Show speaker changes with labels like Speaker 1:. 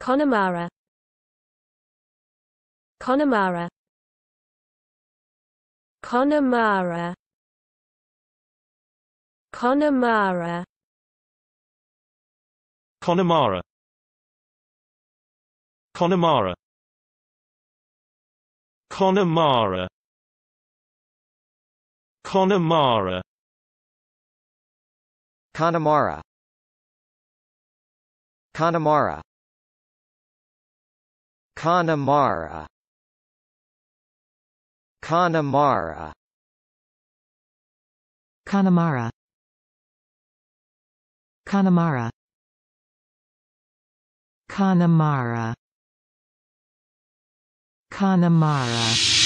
Speaker 1: Connemara Connemara Connemara Connemara Connemara Connemara Connemara Connemara Connemara Connemara Connemara Connemara Connemara Connemara
Speaker 2: Connemara Connemara